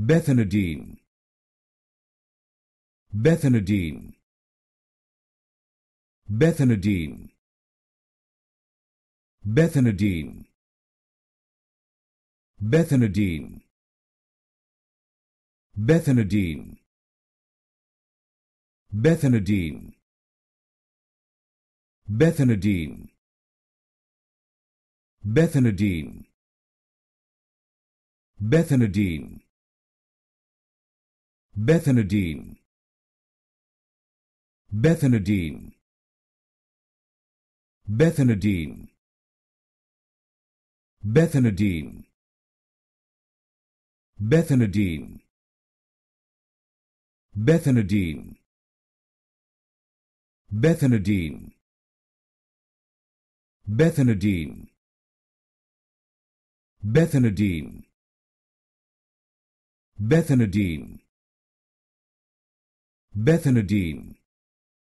Bethanidine Bethanidine Bethanidine Bethanidine Bethanidine Bethanidine Bethanidine Bethanidine Bethanidine Bethanidine Bethanidine Bethanidine Bethanidine Bethanidine Bethanidine Bethanidine Bethanidine Bethanidine Bethanidine Bethanidine Bethanidine